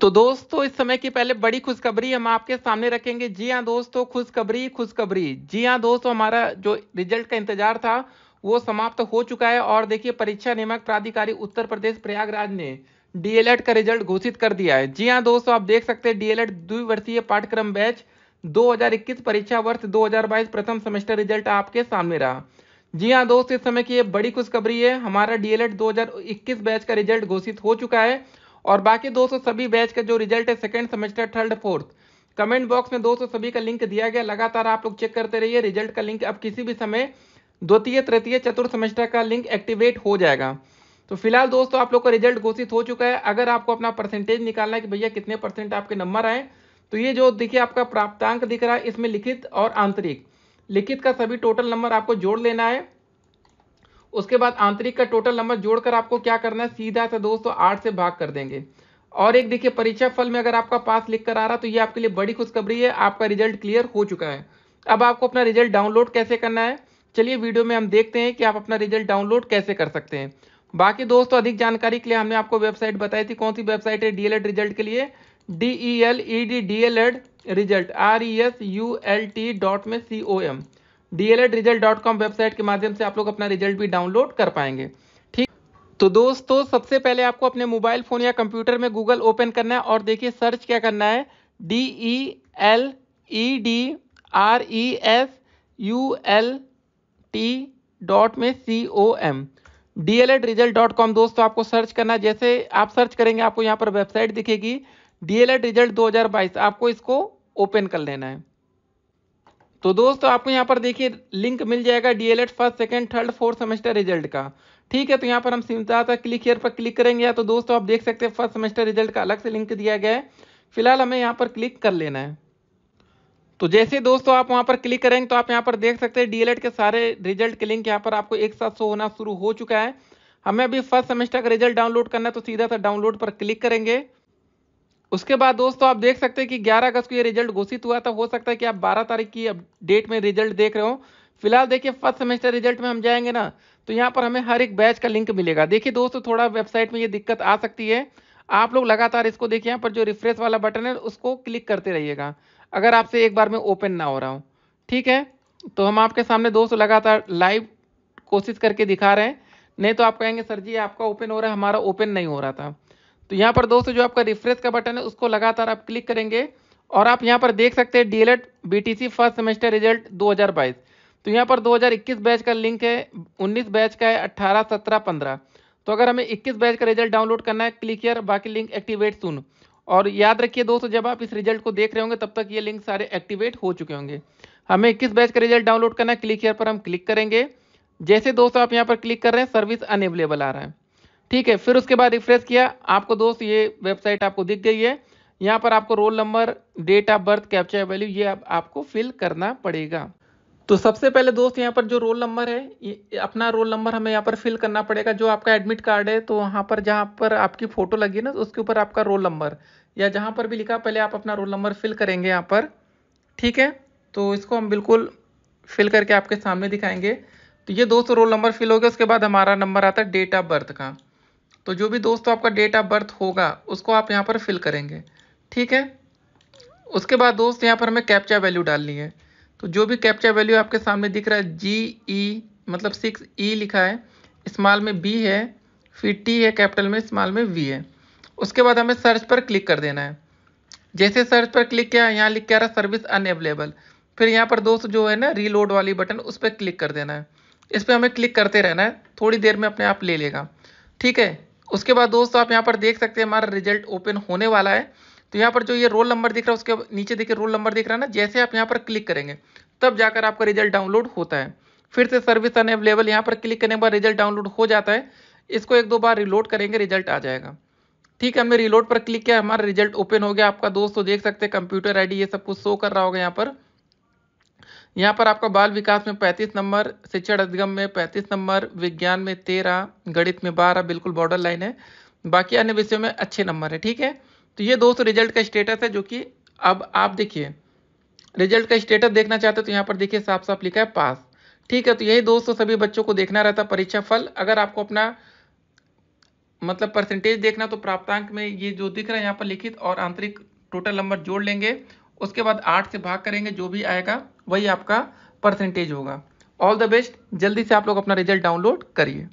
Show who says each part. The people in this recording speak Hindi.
Speaker 1: तो दोस्तों इस समय की पहले बड़ी खुशखबरी हम आपके सामने रखेंगे जी हाँ दोस्तों खुशखबरी खुशखबरी जी हाँ दोस्तों हमारा जो रिजल्ट का इंतजार था वो समाप्त हो चुका है और देखिए परीक्षा नियामक प्राधिकारी उत्तर प्रदेश प्रयागराज ने डीएलएड का रिजल्ट घोषित कर दिया है जी हाँ दोस्तों आप देख सकते हैं डीएलएड द्विवर्षीय पाठ्यक्रम बैच 2021 परीक्षा वर्ष 2022 प्रथम सेमेस्टर रिजल्ट आपके सामने रहा जी हाँ दोस्त इस समय की ये बड़ी खुशखबरी है हमारा डीएलएड 2021 बैच का रिजल्ट घोषित हो चुका है और बाकी दोस्तों सभी बैच का जो रिजल्ट है second semester third fourth comment box में दोस्तों सभी का लिंक दिया गया लगातार आप लोग चेक करते रहिए रिजल्ट का लिंक अब किसी भी समय द्वितीय तृतीय चतुर्थ सेमेस्टर का लिंक एक्टिवेट हो जाएगा तो फिलहाल दोस्तों आप लोग का रिजल्ट घोषित हो चुका है अगर आपको अपना परसेंटेज निकालना है कि भैया कितने परसेंट आपके नंबर आए तो ये जो देखिए आपका प्राप्तांक दिख रहा है इसमें लिखित और आंतरिक लिखित का सभी टोटल नंबर आपको जोड़ लेना है उसके बाद आंतरिक का टोटल नंबर जोड़कर आपको क्या करना है सीधा सा दोस्तों आठ से भाग कर देंगे और एक देखिए परीक्षा फल में अगर आपका पास लिख कर आ रहा तो ये आपके लिए बड़ी खुशखबरी है आपका रिजल्ट क्लियर हो चुका है अब आपको अपना रिजल्ट डाउनलोड कैसे करना है चलिए वीडियो में हम देखते हैं कि आप अपना रिजल्ट डाउनलोड कैसे कर सकते हैं बाकी दोस्तों अधिक जानकारी के लिए हमने आपको वेबसाइट बताई थी कौन सी वेबसाइट है डीएलएड रिजल्ट e के लिए D E L E D D L Ed result R E S U L T dot in C O M DLEd result dot com website के माध्यम से आप लोग अपना रिजल्ट भी डाउनलोड कर पाएंगे ठीक तो दोस्तों सबसे पहले आपको अपने मोबाइल फ़ोन या कंप्यूटर में गूगल ओपन करना है और देखिए सर्च क्या करना है D E L E D R E S U L T dot in C O M D L Ed result dot com दोस्तों आपको सर्च करना है जैसे आप सर्च करेंगे आपको यहाँ पर वेबसाइट दिखेगी डी एल एड रिजल्ट दो हज़ार बाईस आपको इसको ओपन कर लेना है तो दोस्तों आपको यहाँ पर देखिए लिंक मिल जाएगा DLEd first second third fourth semester result का ठीक है तो यहाँ पर हम सिमता था क्लिक हेयर पर क्लिक करेंगे या तो दोस्तों आप देख सकते हैं फर्स्ट सेमेस्टर रिजल्ट का अलग से लिंक दिया गया है फिलहाल हमें यहाँ पर क्लिक कर लेना है तो जैसे दोस्तों आप वहाँ पर क्लिक करेंगे तो आप यहाँ पर देख सकते हैं डीएलएड के सारे रिजल्ट के लिंक यहाँ पर आपको एक साथ शो होना शुरू हो चुका है हमें अभी फर्स्ट सेमेस्टर का रिजल्ट डाउनलोड करना है तो सीधा सा डाउनलोड पर क्लिक करेंगे उसके बाद दोस्तों आप देख सकते हैं कि 11 अगस्त को ये रिजल्ट घोषित हुआ था हो सकता है कि आप 12 तारीख की डेट में रिजल्ट देख रहे हो फिलहाल देखिए फर्स्ट सेमेस्टर रिजल्ट में हम जाएंगे ना तो यहाँ पर हमें हर एक बैच का लिंक मिलेगा देखिए दोस्तों थोड़ा वेबसाइट में ये दिक्कत आ सकती है आप लोग लगातार इसको देखिए यहाँ पर जो रिफ्रेश वाला बटन है उसको क्लिक करते रहिएगा अगर आपसे एक बार में ओपन ना हो रहा हो ठीक है तो हम आपके सामने दोस्तों लगातार लाइव कोशिश करके दिखा रहे हैं नहीं तो आप कहेंगे सर जी आपका ओपन हो रहा है हमारा ओपन नहीं हो रहा था तो यहाँ पर दोस्तों जो आपका रिफ्रेश का बटन है उसको लगातार आप क्लिक करेंगे और आप यहाँ पर देख सकते हैं D L first semester result 2022 तो यहाँ पर 2021 बैच का लिंक है 19 बैच का है 18, 17, 15 तो अगर हमें 21 बैच का रिजल्ट डाउनलोड करना है क्लिक हियर बाकी लिंक एक्टिवेट सुन और याद रखिए दोस्तों जब आप इस रिजल्ट को देख रहे होंगे तब तक ये लिंक सारे एक्टिवेट हो चुके होंगे हमें इक्कीस बैच का रिजल्ट डाउनलोड करना है क्लिक हियर पर हम क्लिक करेंगे जैसे दोस्तों आप यहाँ पर क्लिक कर रहे हैं सर्विस अनेवेलेबल आ रहा है ठीक है फिर उसके बाद रिफ्रेश किया आपको दोस्त ये वेबसाइट आपको दिख गई है यहाँ पर आपको roll number date of birth capture value ये आप, आपको फिल करना पड़ेगा तो सबसे पहले दोस्त यहाँ पर जो रोल नंबर है ये अपना रोल नंबर हमें यहाँ पर फिल करना पड़ेगा जो आपका एडमिट कार्ड है तो वहाँ पर जहाँ पर आपकी फ़ोटो लगी ना तो उसके ऊपर आपका रोल नंबर या जहाँ पर भी लिखा पहले आप अपना रोल नंबर फिल करेंगे यहाँ पर ठीक है तो इसको हम बिल्कुल फिल करके आपके सामने दिखाएंगे तो ये दोस्त रोल नंबर फिल हो गया उसके बाद हमारा नंबर आता है डेट ऑफ बर्थ का तो जो भी दोस्तों आपका डेट ऑफ बर्थ होगा उसको आप यहाँ पर फिल करेंगे ठीक है उसके बाद दोस्त यहाँ पर हमें कैप्चा वैल्यू डालनी है तो जो भी कैप्चा वैल्यू आपके सामने दिख रहा है जी ई e, मतलब सिक्स ई e लिखा है इस्माल में बी है फिर टी है कैपिटल में इस्माल में वी है उसके बाद हमें सर्च पर क्लिक कर देना है जैसे सर्च पर क्लिक किया यहाँ लिख के आ रहा सर्विस अनएवेलेबल फिर यहाँ पर दोस्त जो है ना रीलोड वाली बटन उस पर क्लिक कर देना है इस पर हमें क्लिक करते रहना है थोड़ी देर में अपने आप ले लेगा ठीक है उसके बाद दोस्तों आप यहाँ पर देख सकते हैं हमारा रिजल्ट ओपन होने वाला है तो यहाँ पर जो ये रोल नंबर दिख रहा है उसके नीचे देखिए रोल नंबर दिख रहा है ना जैसे आप यहाँ पर क्लिक करेंगे तब जाकर आपका रिजल्ट डाउनलोड होता है फिर से सर्विस अनएवेलेबल यहाँ पर क्लिक करने के बाद रिजल्ट डाउनलोड हो जाता है इसको एक दो बार रिलोड करेंगे रिजल्ट आ जाएगा ठीक है हमने रिलोड पर क्लिक किया हमारा रिजल्ट ओपन हो गया आपका दोस्तों देख सकते हैं कंप्यूटर आईडी ये सब कुछ शो कर रहा होगा यहाँ पर यहाँ पर आपका बाल विकास में 35 नंबर शिक्षण अधिगम में 35 नंबर विज्ञान में 13 गणित में 12 बिल्कुल बॉर्डर लाइन है बाकी अन्य विषयों में अच्छे नंबर है ठीक है तो ये दोस्तों रिजल्ट का स्टेटस है जो कि अब आप देखिए रिजल्ट का स्टेटस देखना चाहते हो तो यहाँ पर देखिए साफ साफ लिखा है पास ठीक है तो यही दोस्तों सभी बच्चों को देखना रहता परीक्षा फल अगर आपको अपना मतलब परसेंटेज देखना तो प्राप्तांक में ये जो दिख रहा है यहाँ पर लिखित और आंतरिक टोटल नंबर जोड़ लेंगे उसके बाद आठ से भाग करेंगे जो भी आएगा वही आपका परसेंटेज होगा ऑल द बेस्ट जल्दी से आप लोग अपना रिजल्ट डाउनलोड करिए